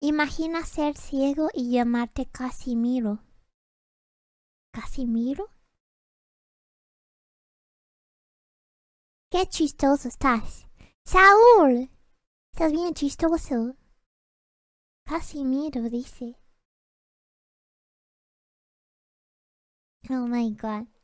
imagina ser ciego y llamarte Casimiro. ¿Casimiro? Qué chistoso estás. Saúl, estás bien chistoso. Casimiro dice. Oh my god.